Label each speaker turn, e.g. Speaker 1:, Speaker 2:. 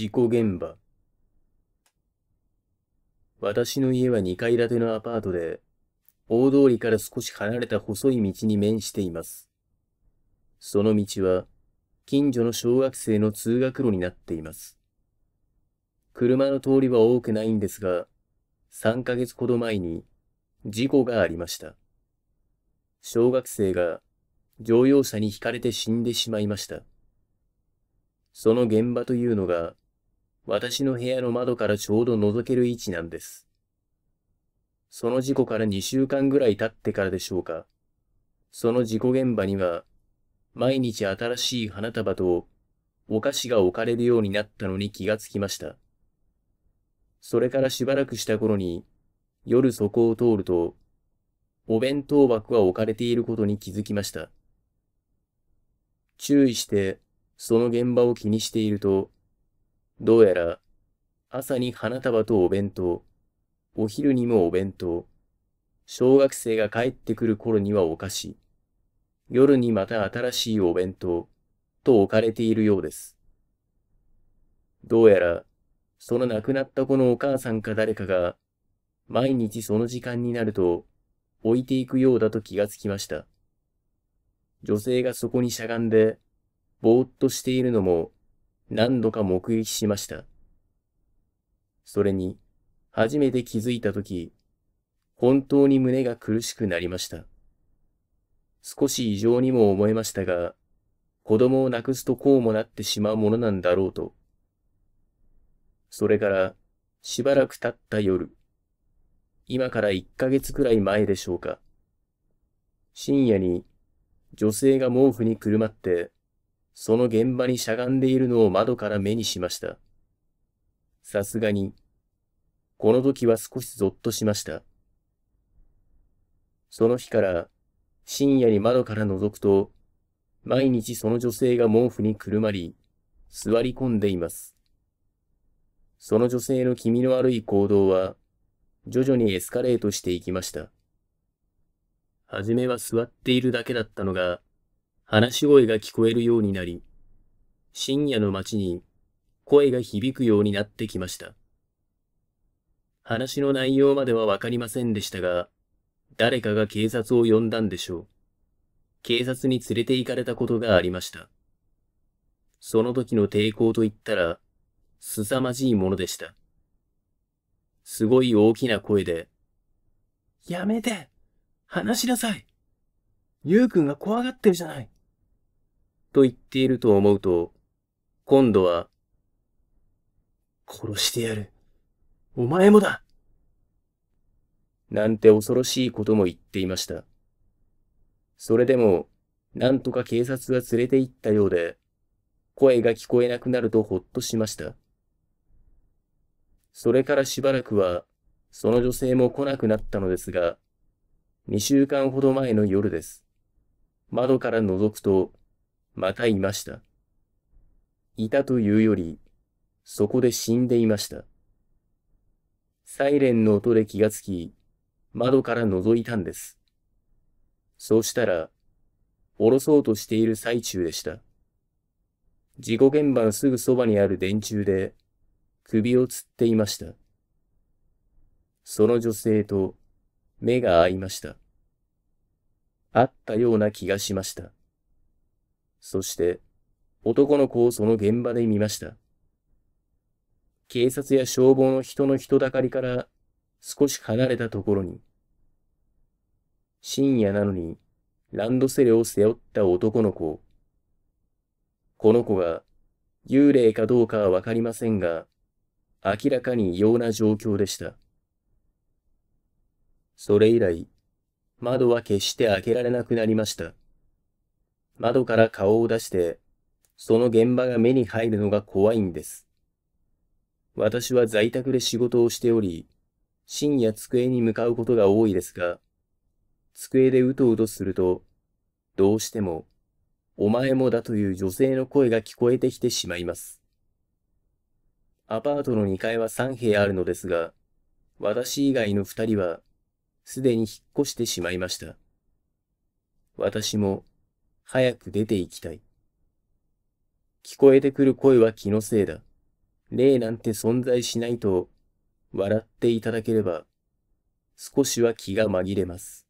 Speaker 1: 事故現場。私の家は2階建てのアパートで、大通りから少し離れた細い道に面しています。その道は、近所の小学生の通学路になっています。車の通りは多くないんですが、3ヶ月ほど前に事故がありました。小学生が乗用車にひかれて死んでしまいました。その現場というのが私の部屋の窓からちょうど覗ける位置なんです。その事故から2週間ぐらい経ってからでしょうか。その事故現場には、毎日新しい花束とお菓子が置かれるようになったのに気がつきました。それからしばらくした頃に、夜そこを通ると、お弁当箱が置かれていることに気づきました。注意して、その現場を気にしていると、どうやら、朝に花束とお弁当、お昼にもお弁当、小学生が帰ってくる頃にはお菓子、夜にまた新しいお弁当、と置かれているようです。どうやら、その亡くなった子のお母さんか誰かが、毎日その時間になると、置いていくようだと気がつきました。女性がそこにしゃがんで、ぼーっとしているのも、何度か目撃しました。それに、初めて気づいたとき、本当に胸が苦しくなりました。少し異常にも思えましたが、子供を亡くすとこうもなってしまうものなんだろうと。それから、しばらく経った夜、今から一ヶ月くらい前でしょうか。深夜に、女性が毛布にくるまって、その現場にしゃがんでいるのを窓から目にしました。さすがに、この時は少しぞっとしました。その日から、深夜に窓から覗くと、毎日その女性が毛布にくるまり、座り込んでいます。その女性の気味の悪い行動は、徐々にエスカレートしていきました。はじめは座っているだけだったのが、話し声が聞こえるようになり、深夜の街に声が響くようになってきました。話の内容まではわかりませんでしたが、誰かが警察を呼んだんでしょう。警察に連れて行かれたことがありました。その時の抵抗といったら、凄まじいものでした。すごい大きな声で、やめて話しなさいゆうくんが怖がってるじゃないと言っていると思うと、今度は、殺してやる。お前もだなんて恐ろしいことも言っていました。それでも、なんとか警察が連れて行ったようで、声が聞こえなくなるとほっとしました。それからしばらくは、その女性も来なくなったのですが、2週間ほど前の夜です。窓から覗くと、またいました。いたというより、そこで死んでいました。サイレンの音で気がつき、窓から覗いたんです。そうしたら、降ろそうとしている最中でした。事故現場のすぐそばにある電柱で、首を吊っていました。その女性と目が合いました。あったような気がしました。そして、男の子をその現場で見ました。警察や消防の人の人だかりから少し離れたところに、深夜なのにランドセルを背負った男の子。この子が幽霊かどうかはわかりませんが、明らかに異様な状況でした。それ以来、窓は決して開けられなくなりました。窓から顔を出して、その現場が目に入るのが怖いんです。私は在宅で仕事をしており、深夜机に向かうことが多いですが、机でうとうとすると、どうしても、お前もだという女性の声が聞こえてきてしまいます。アパートの2階は3部屋あるのですが、私以外の2人は、すでに引っ越してしまいました。私も、早く出て行きたい。聞こえてくる声は気のせいだ。霊なんて存在しないと、笑っていただければ、少しは気が紛れます。